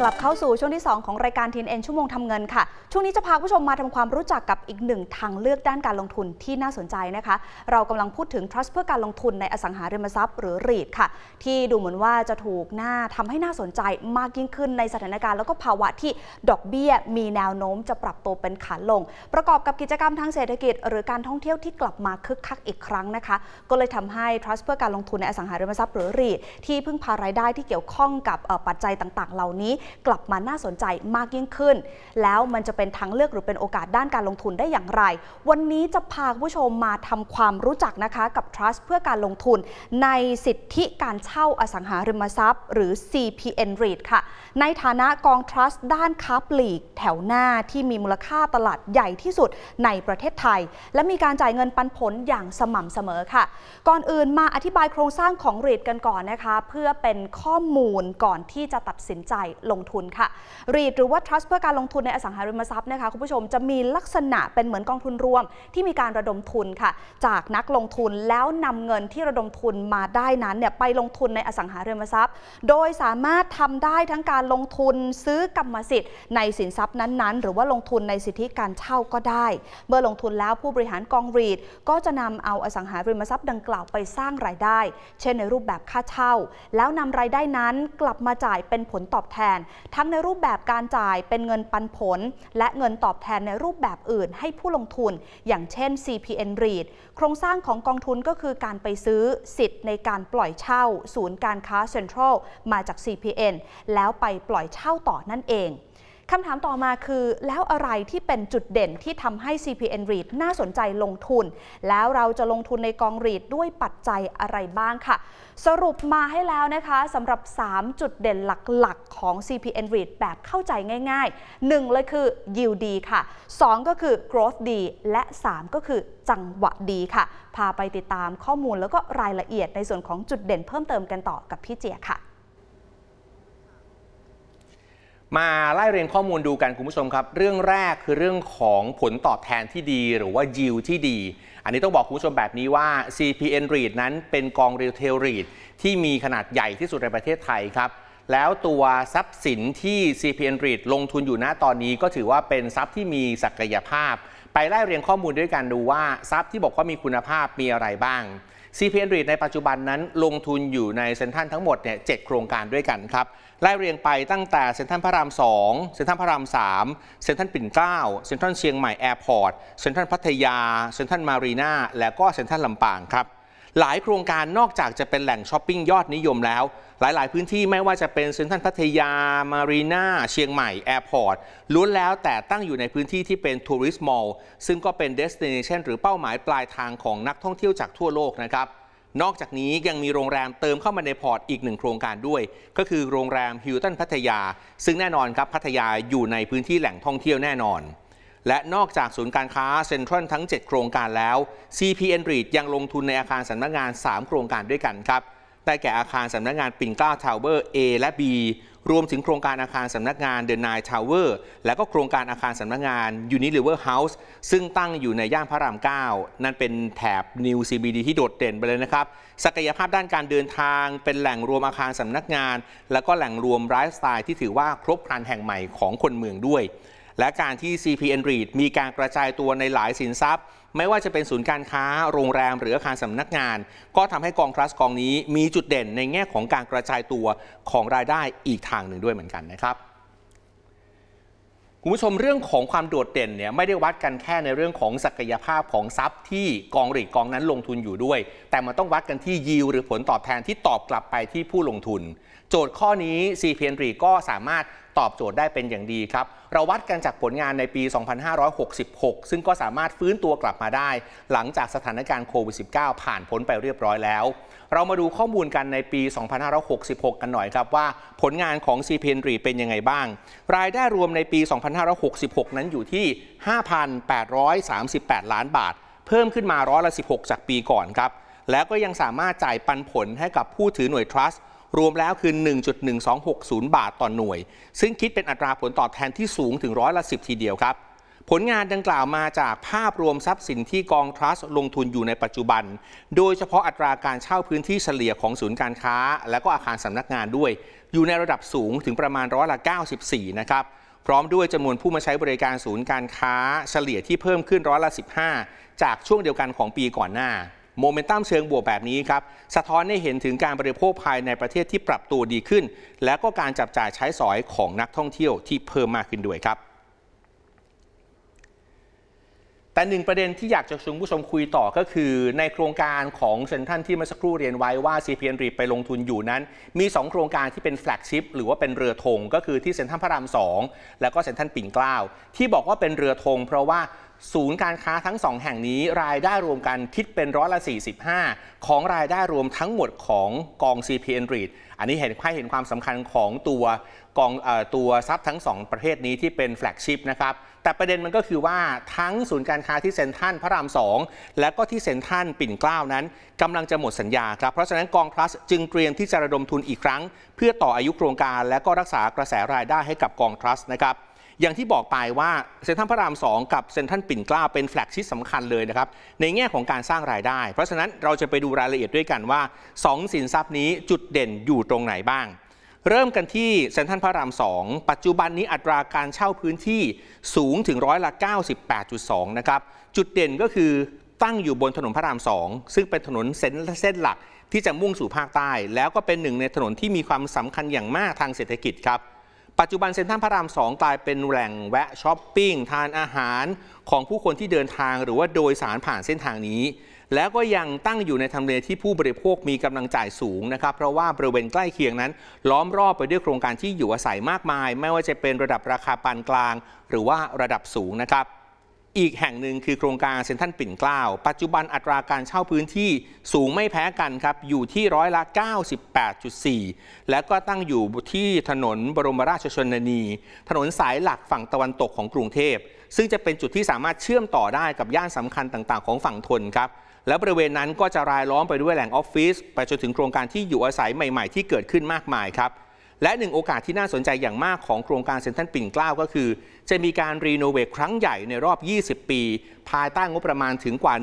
กลับเข้าสู่ช่วงที่ 2 ของรายการทีนเอ็นชั่วโมงทำเงินค่ะ ช่วงนี้จะพาผู้ชมมาทำความรู้จักกับอีกหนึ่งทางเลือกด้านการลงทุนที่น่าสนใจนะคะ เรากำลังพูดถึงทรัสต์เพื่อการลงทุนในอสังหาริมทรัพย์หรือรีดค่ะ ที่ดูเหมือนว่าจะถูกหน้าทำให้น่าสนใจมากยิ่งขึ้นในสถานการณ์แล้วก็ภาวะที่ดอกเบี้ยมีแนวโน้มจะปรับตัวเป็นขาลง ประกอบกับกิจกรรมทางเศรษฐกิจ หรือการท่องเที่ยวที่กลับมาคึกคักอีกครั้งนะคะ ก็เลยทำให้ทรัสต์เพื่อการลงทุนในอสังหาริมทรัพย์หรือรีดที่พึ่งพารายได้ที่เกี่ยวข้องกับปัจจัยต่างๆ เหล่านี้กลับมาน่าสนใจมากยิ่งขึ้น แล้วมันจะเป็นทางเลือกหรือเป็นโอกาสด้านการลงทุนได้อย่างไร วันนี้จะพาผู้ชมมาทำความรู้จักนะคะกับ Trust เพื่อการลงทุนในสิทธิการเช่าอสังหาริมทรัพย์ หรือ CPN REIT ค่ะ ในฐานะกอง Trust ด้านค้าปลีกแถวหน้าที่มีมูลค่าตลาดใหญ่ที่สุดในประเทศไทย และมีการจ่ายเงินปันผลอย่างสม่ำเสมอค่ะ ก่อนอื่นมาอธิบายโครงสร้างของ REIT กันก่อนนะคะ เพื่อเป็นข้อมูลก่อนที่จะตัดสินใจลลงทุนค่ะรีดหรือว่ารัสต์เพื่อการลงทุนในอสังหาริมทรัพย์นะคะคุณผู้ชมจะมีลักษณะเป็นเหมือนกองทุนรวมที่มีการระดมทุนค่ะ จากนักลงทุนแล้วนำเงินที่ระดมทุนมาได้นั้นเนี่ยไปลงทุนในอสังหาริมทรัพย์ โดยสามารถทำได้ทั้งการลงทุนซื้อกรรมสิทธิ์ในสินทรัพย์นั้นๆ หรือว่าลงทุนในสิทธิการเช่าก็ได้ เมื่อลงทุนแล้วผู้บริหารกองรีดก็จะนำเอาอสังหาริมทรัพย์ ดังกล่าวไปสร้างรายได้ เช่นในรูปแบบค่าเช่า แล้วนำรายได้นั้นกลับมาจ่ายเป็นผลตอบแทนทั้งในรูปแบบการจ่ายเป็นเงินปันผลและเงินตอบแทนในรูปแบบอื่นให้ผู้ลงทุนอย่างเช่น CPN REIT โครงสร้างของกองทุนก็คือการไปซื้อสิทธิ์ในการปล่อยเช่า ศูนย์การค้าเซ็นทรัลมาจาก CPN แล้วไปปล่อยเช่าต่อนั่นเองคำถามต่อมาคือแล้วอะไรที่เป็นจุดเด่นที่ทำให้ CPN REIT น่าสนใจลงทุน แล้วเราจะลงทุนในกอง REIT ด้วยปัจจัยอะไรบ้างค่ะ สรุปมาให้แล้วนะคะสำหรับ 3 จุดเด่นหลักๆของ CPN REIT แบบเข้าใจง่าย ๆ1เลยคือ yield ดีค่ะ 2ก็คือ growth ดี และ 3 ก็คือจังหวะดีค่ะ พาไปติดตามข้อมูลแล้วก็รายละเอียดในส่วนของจุดเด่น เพิ่มเติมกันต่อกับพี่เจียค่ะมาไล่เรียนข้อมูลดูกันคุณผู้ชมครับ เรื่องแรกคือเรื่องของผลตอบแทนที่ดีหรือว่ายิวที่ดี อันนี้ต้องบอกคุณผู้ชมแบบนี้ว่า CPN REIT นั้นเป็นกองรีเทล r e i ที่มีขนาดใหญ่ที่สุดในประเทศไทยครับ แล้วตัวทรัพย์สินที่ CPN REIT ลงทุนอยู่ณตอนนี้ก็ถือว่าเป็นทรัพย์ที่มีศักยภาพ ไปไล่เรียงข้อมูลด้วยกันดูว่าทรัพย์ที่บอกว่ามีคุณภาพมีอะไรบ้าง CPN REIT ในปัจจุบันนั้น ลงทุนอยู่ในเซ็นทรัลทั้งหมดเนี่ยเโครงการด้วยกันครับไล่เรียงไปตั้งแต่เซ็นทรัลพระราม 2เซ็นทรัลพระราม 3เซ็นทรัลปิ่นเกล้าเซ็นทรัลเชียงใหม่แอร์พอร์ตเซ็นทรัลพัทยาเซ็นทรัลมารีนาและก็เซ็นทรัลลำปางครับหลายโครงการนอกจากจะเป็นแหล่งช้อปปิ้งยอดนิยมแล้ว หลาย ๆพื้นที่ไม่ว่าจะเป็นเซ็นทรัลพัทยามารีนาเชียงใหม่ แอร์พอร์ตล้วนแล้วแต่ตั้งอยู่ในพื้นที่ที่เป็นทัวริสต์มอลล์ซึ่งก็เป็นเดสติเนชันหรือเป้าหมายปลายทางของนักท่องเที่ยวจากทั่วโลกนะครับนอกจากนี้ยังมีโรงแรมเติมเข้ามาในพอร์ตอีกหนึ่งโครงการด้วย ก็คือโรงแรมฮิลตันพัทยาซึ่งแน่นอนครับพัทยาอยู่ในพื้นที่แหล่งท่องเที่ยวแน่นอนและนอกจากศูนย์การค้าเซ็นทรัลทั้ง 7 โครงการแล้ว CPN r e i t ยังลงทุนในอาคารสำนักงาน 3 โครงการด้วยกันครับ ได้แก่อาคารสำนักงานปิ่นเกล้าทาวเวอร์ A และ B รวมถึงโครงการอาคารสำนักงานเดนายทาวเวอร์และก็โครงการอาคารสำนักงานยูนิลิเวอร์เฮาส์ซึ่งตั้งอยู่ในย่านพระราม 9 นั่นเป็นแถบนิวซีบีดีที่โดดเด่นไปเลยนะครับ ศักยภาพด้านการเดินทางเป็นแหล่งรวมอาคารสำนักงาน และก็แหล่งรวมไลฟ์สไตล์ที่ถือว่าครบครันแห่งใหม่ของคนเมืองด้วยและการที่ CPN REIT มีการกระจายตัวในหลายสินทรัพย์ ไม่ว่าจะเป็นศูนย์การค้า โรงแรม หรืออาคารสำนักงาน ก็ทำให้กองทรัสกองนี้มีจุดเด่นในแง่ของการกระจายตัวของรายได้อีกทางหนึ่งด้วยเหมือนกันนะครับ คุณผู้ชมเรื่องของความโดดเด่นเนี่ยไม่ได้วัดกันแค่ในเรื่องของศักยภาพของทรัพย์ที่กองหลีกกองนั้นลงทุนอยู่ด้วย แต่มันต้องวัดกันที่ยิวหรือผลตอบแทนที่ตอบกลับไปที่ผู้ลงทุนโจทย์ข้อนี้ CPN รีก็สามารถตอบโจทย์ได้เป็นอย่างดีครับ เราวัดกันจากผลงานในปี 2566 ซึ่งก็สามารถฟื้นตัวกลับมาได้ หลังจากสถานการณ์โควิด -19 ผ่านพ้นไปเรียบร้อยแล้ว เรามาดูข้อมูลกันในปี 2566 กันหน่อยครับว่าผลงานของ CPN รีเป็นยังไงบ้าง รายได้รวมในปี 2566 นั้นอยู่ที่ 5,838 ล้านบาท เพิ่มขึ้นมาร้อยละ 16 จากปีก่อนครับแล้วก็ยังสามารถจ่ายปันผลให้กับผู้ถือหน่วยทรัส t รวมแล้วคือ 1.1260 บาทต่อหน่วย ซึ่งคิดเป็นอัตราผลตอบแทนที่สูงถึงร้อยละ10 ทีเดียวครับ ผลงานดังกล่าวมาจากภาพรวมทรัพย์สินที่กองทรัสลงทุนอยู่ในปัจจุบัน โดยเฉพาะอัตราการเช่าพื้นที่เฉลี่ยของศูนย์การค้า และก็อาคารสำนักงานด้วย อยู่ในระดับสูงถึงประมาณร้อยละ 94 นะครับ พร้อมด้วยจำนวนผู้มาใช้บริการศูนย์การค้า เฉลี่ยที่เพิ่มขึ้นร้อยละ 15 จากช่วงเดียวกันของปีก่อนหน้าโมเมนตัมเชิงบวกแบบนี้ครับสะท้อนให้เห็นถึงการบริโภคภายในประเทศที่ปรับตัวดีขึ้น และก็การจับจ่ายใช้สอยของนักท่องเที่ยวที่เพิ่มมากขึ้นด้วยครับแต่หนึ่งประเด็นที่อยากจะชวนผู้ชมคุยต่อก็คือ ในโครงการของเซนทันที่เมื่อสักครู่เรียนไว้ว่า CPN รีไปลงทุนอยู่นั้น มี 2 โครงการที่เป็นแฟลกชิพหรือว่าเป็นเรือธงก็คือที่เซนทันพระราม 2 แล้วก็เซนทันปิ่นเกล้าที่บอกว่าเป็นเรือธงเพราะว่าศูนย์การค้าทั้ง 2 แห่งนี้รายได้รวมกันคิดเป็นร้อยละ45ของรายได้รวมทั้งหมดของกอง CPN r e i t อันนี้เห็นให้เห็นความสำคัญของตัวกองอตัวทรัพย์ทั้ง 2 ประเทศนี้ที่เป็นแฟลกชิพนะครับแต่ประเด็นมันก็คือว่าทั้งศูนย์การค้าที่เซ็นทรัลพระราม 2 และก็ที่เซ็นทรัลปิ่นเกล้านั้น กำลังจะหมดสัญญาครับเพราะฉะนั้นกองพลัสจึงเตรียมที่จะระดมทุนอีกครั้ง เพื่อต่ออายุโครงการและก็รักษากระแสรายได้ให้กับกองพลัสนะครับอย่างที่บอกไปว่าเซ็นทรัลพระราม 2 กับเซ็นทรัลปิ่นเกล้า เป็นแฟลกชิพสำคัญเลยนะครับในแง่ของการสร้างรายได้ เพราะฉะนั้นเราจะไปดูรายละเอียดด้วยกันว่า 2 สินทรัพย์นี้จุดเด่นอยู่ตรงไหนบ้างเริ่มกันที่ เซ็นทรัลพระราม 2 ปัจจุบันนี้อัตราการเช่าพื้นที่สูงถึงร้อยละ 98.2 นะครับ จุดเด่นก็คือ ตั้งอยู่บนถนนพระราม 2 ซึ่งเป็นถนนเส้นเส้นหลัก ที่จะมุ่งสู่ภาคใต้ แล้วก็เป็นหนึ่งในถนนที่มีความสำคัญอย่างมากทางเศรษฐกิจครับ ปัจจุบันเซ็นทรัลพระราม 2 กลายเป็นแหล่งแวะ ช้อปปิ้งทานอาหาร ของผู้คนที่เดินทางหรือว่าโดยสารผ่านเส้นทางนี้แล้วก็ยังตั้งอยู่ในทำเลที่ผู้บริโภคมีกำลังจ่ายสูงนะครับ เพราะว่าบริเวณใกล้เคียงนั้น ล้อมรอบไปด้วยโครงการที่อยู่อาศัยมากมาย ไม่ว่าจะเป็นระดับราคาปานกลาง หรือว่าระดับสูงนะครับ อีกแห่งหนึ่งคือโครงการ เซ็นทรัลปิ่นเกล้า ปัจจุบันอัตราการเช่าพื้นที่สูงไม่แพ้กันครับ อยู่ที่ร้อยละ98.4และก็ตั้งอยู่ที่ถนนบรมราชชนนี ถนนสายหลักฝั่งตะวันตกของกรุงเทพ ซึ่งจะเป็นจุดที่สามารถเชื่อมต่อได้กับย่านสำคัญต่าง ๆของฝั่งทนครับแล้วบริเวณนั้นก็จะรายล้อมไปด้วยแหล่งออฟฟิศไปจนถึงโครงการที่อยู่อาศัยใหม่ๆที่เกิดขึ้นมากมายครับ และหนึ่งโอกาสที่น่าสนใจอย่างมากของโครงการเซ็นทรัลปิ่นเกล้าก็คือ จะมีการรีโนเวทครั้งใหญ่ในรอบ 20 ปี ภายใต้งบประมาณถึงกว่า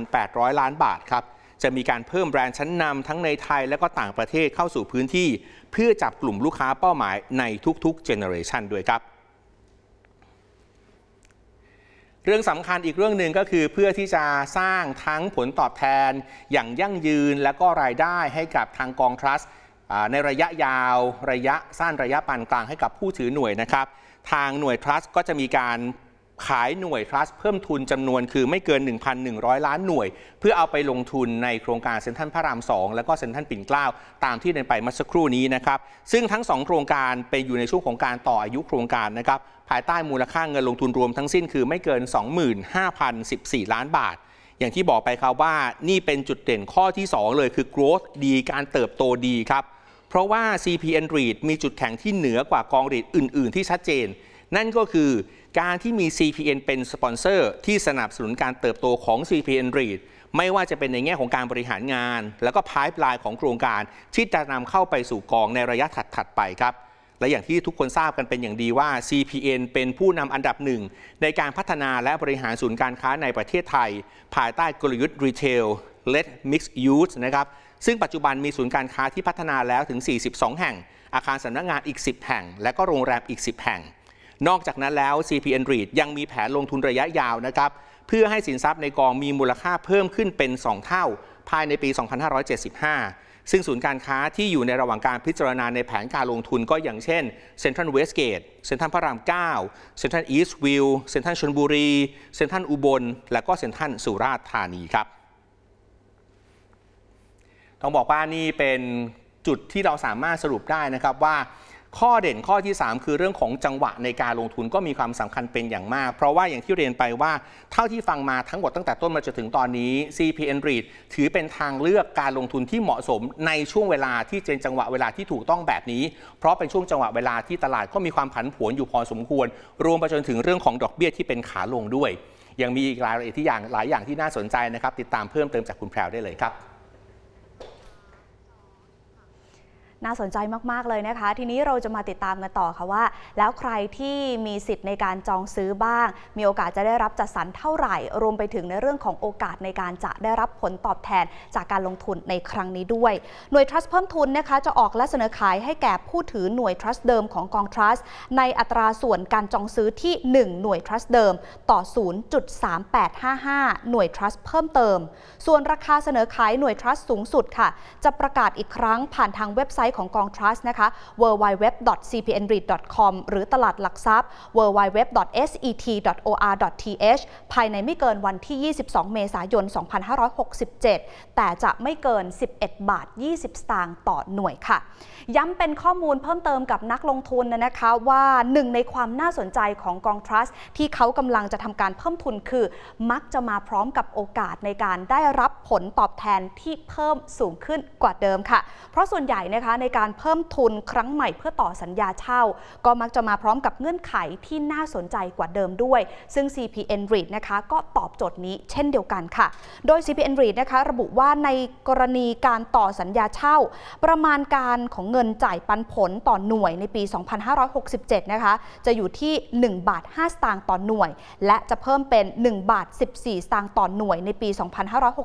1,800 ล้านบาทครับจะมีการเพิ่มแบรนด์ชั้นนำทั้งในไทยและก็ต่างประเทศเข้าสู่พื้นที่ เพื่อจับกลุ่มลูกค้าเป้าหมายในทุกๆเจเนอเรชันด้วยครับเรื่องสำคัญอีกเรื่องหนึ่งก็คือเพื่อที่จะสร้างทั้งผลตอบแทน อย่างยั่งยืนและก็รายได้ให้กับทางกองทรัสในระยะยาว ระยะสั้นระยะปานกลางให้กับผู้ถือหน่วยนะครับ ทางหน่วยทรัสก็จะมีการขายหน่วยทรัสเพิ่มทุนจำนวนคือไม่เกิน 1,100 ล้านหน่วย เพื่อเอาไปลงทุนในโครงการเซ็นทรัลพระราม 2 และก็เซ็นทรัลปิ่นเกล้าตามที่เดินไปเมื่อสักครู่นี้นะครับซึ่งทั้ง 2 โครงการเป็นอยู่ในช่วงของการต่ออายุโครงการนะครับภายใต้มูลค่าเงินลงทุนรวมทั้งสิ้นคือไม่เกิน 25,014 ล้านบาท อย่างที่บอกไปครับว่านี่เป็นจุดเด่นข้อที่ 2 เลยคือ growth ดี การเติบโตดีครับเพราะว่า CPN REIT มีจุดแข็งที่เหนือกว่ากองรีดอื่นๆ ที่ชัดเจน นั่นก็คือการที่มี CPN เป็นสปอนเซอร์ ที่สนับสนุนการเติบโตของ CPN r e i d ไม่ว่าจะเป็นในแง่ของการบริหารงาน แล้วก็พายปลายของโครงการที่จะนำเข้าไปสู่กองในระยะถัดๆไปครับ และอย่างที่ทุกคนทราบกันเป็นอย่างดีว่า CPN เป็นผู้นำอันดับหนึ่ง ในการพัฒนาและบริหารศูนย์การค้าในประเทศไทย ภายใต้กลยุทธ์ Retail Let m i x Use นะครับ ซึ่งปัจจุบันมีศูนย์การค้าที่พัฒนาแล้วถึง 42 แห่ง อาคารสำนักงงานอีก 10 แห่ง และก็โรงแรมอีก 10 แห่งนอกจากนั้นแล้ว CPN REIT ยังมีแผนลงทุนระยะยาวนะครับเพื่อให้สินทรัพย์ในกองมีมูลค่าเพิ่มขึ้นเป็น 2 เท่า ภายในปี 2575 ซึ่งศูนย์การค้าที่อยู่ในระหว่างการพิจารณาในแผนการลงทุนก็อย่างเช่นเซ็นทรัลเวสเกตเซ็นทรัลพระราม9เซ็นทรัลอีสต์วิวเซ็นทรัลชนบุรีเซ็นทรัลอุบลและก็เซ็นทรัลสุราษฎร์ธานีครับ ต้องบอกว่านี่เป็นจุดที่เราสามารถสรุปได้นะครับว่าข้อเด่นข้อที่ 3 คือเรื่องของจังหวะในการลงทุนก็มีความสำคัญเป็นอย่างมาก เพราะว่าอย่างที่เรียนไปว่า เท่าที่ฟังมาทั้งหมดตั้งแต่ต้นมาจนถึงตอนนี้ CPN REIT ถือเป็นทางเลือกการลงทุนที่เหมาะสมในช่วงเวลาที่เจนจังหวะเวลาที่ถูกต้องแบบนี้เพราะเป็นช่วงจังหวะเวลาที่ตลาดก็มีความผันผวนอยู่พอสมควร รวมไปจนถึงเรื่องของดอกเบี้ยที่เป็นขาลงด้วย ยังมีอีกหลายที่อย่างหลายอย่างที่น่าสนใจนะครับ ติดตามเพิ่มเติมจากคุณแพรวได้เลยครับน่าสนใจมากๆเลยนะคะทีนี้เราจะมาติดตามกันต่อค่ะว่า แล้วใครที่มีสิทธิ์ในการจองซื้อบ้าง มีโอกาสจะได้รับจัดสรรเท่าไหร่ รวมไปถึงในเรื่องของโอกาสในการจะได้รับผลตอบแทนจากการลงทุนในครั้งนี้ด้วย หน่วยทรัสต์เพิ่มทุนนะคะจะออกและเสนอขายให้แก่ผู้ถือหน่วยทรัสต์เดิมของกองทรัสต์ในอัตราส่วนการจองซื้อที่1หน่วยทรัสต์เดิมต่อ 0.3855หน่วยทรัสต์เพิ่มเติม ส่วนราคาเสนอขายหน่วยทรัสต์สูงสุดค่ะจะประกาศอีกครั้งผ่านทางเว็บไซต์ต์ของกองทรัสต์นะคะ w w w c p n r e i d c o m หรือตลาดหลักทรัพย์ www.set.or.th ภายในไม่เกินวันที่ 22 เมษายน 2567 แต่จะไม่เกิน 11 บาท 20 สตางค์ต่อหน่วยค่ะ ย้ำเป็นข้อมูลเพิ่มเติมกับนักลงทุนนะคะ ว่าหนึ่งในความน่าสนใจของกองทรัสต์ที่เขากำลังจะทำการเพิ่มทุนคือมักจะมาพร้อมกับโอกาสในการได้รับผลตอบแทนที่เพิ่มสูงขึ้นกว่าเดิมค่ะ เพราะส่วนใหญ่นะคะในการเพิ่มทุนครั้งใหม่เพื่อต่อสัญญาเช่า ก็มักจะมาพร้อมกับเงื่อนไขที่น่าสนใจกว่าเดิมด้วย ซึ่ง CPN REIT นะคะก็ตอบโจทย์นี้เช่นเดียวกันค่ะ โดย CPN REIT นะคะระบุว่าในกรณีการต่อสัญญาเช่า ประมาณการของเงินจ่ายปันผลต่อหน่วยในปี 2567 นะคะจะอยู่ที่ 1 บาท 5 สตางค์ต่อหน่วย และจะเพิ่มเป็น 1 บาท 14 สตางค์ต่อหน่วยในปี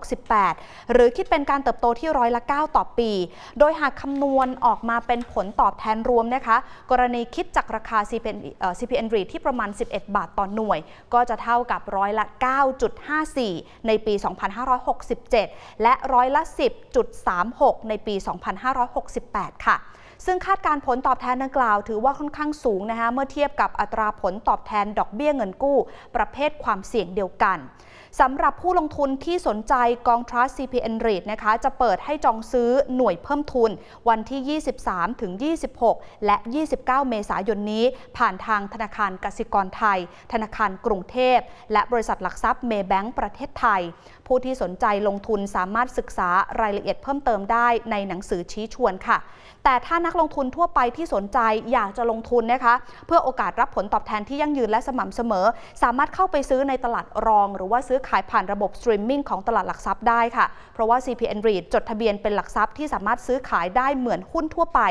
2568 หรือคิดเป็นการเติบโตที่ร้อยละ 9 ต่อปี โดยหากคำนวณลออกมาเป็นผลตอบแทนรวมนะคะกรณีคิดจากราคา CPN, CPN REIT ที่ประมาณ 11 บาทต่อนหน่วย ก็จะเท่ากับร้อยละ 9.54 ในปี 2567 และร้อยละ 10.36 ในปี 2568 ค่ะ ซึ่งคาดการผลตอบแทนดังกล่าวถือว่าค่อนข้างสูงนะคะเมื่อเทียบกับอัตราผลตอบแทนดอกเบี้ยเงินกู้ ประเภทความเสี่ยงเดียวกันสำหรับผู้ลงทุนที่สนใจกอง Trust CPN REIT นะคะจะเปิดให้จองซื้อหน่วยเพิ่มทุน วันที่ 23 ถึง 26 และ 29 เมษายนนี้ ผ่านทางธนาคารกสิกรไทย ธนาคารกรุงเทพ และบริษัทหลักทรัพย์เมแบงก์ประเทศไทยผู้ที่สนใจลงทุนสามารถศึกษารายละเอียดเพิ่มเติมได้ในหนังสือชี้ชวนค่ะ แต่ถ้านักลงทุนทั่วไปที่สนใจอยากจะลงทุนนะคะเพื่อโอกาสรับผลตอบแทนที่ยั่งยืนและสม่ำเสมอ สามารถเข้าไปซื้อในตลาดรองหรือว่าซื้อขายผ่านระบบสตรีมมิ่งของตลาดหลักทรัพย์ได้ค่ะเพราะว่า CPN REIT จดทะเบียนเป็นหลักทรัพย์ที่สามารถซื้อขายได้เหมือนหุ้นทั่วไป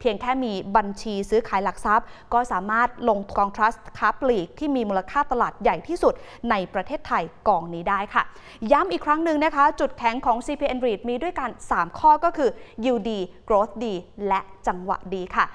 เพียงแค่มีบัญชีซื้อขายหลักทรัพย์ ก็สามารถลงกองทรัสต์ค้าปลีกที่มีมูลค่าตลาดใหญ่ที่สุดในประเทศไทยกองนี้ได้ค่ะย้ำำอีกครั้งหนึ่งนะคะ จุดแข็งของ CPN REIT มีด้วยกัน 3 ข้อก็คือย i d ดี growth ดี และจังหวะดีค่ะ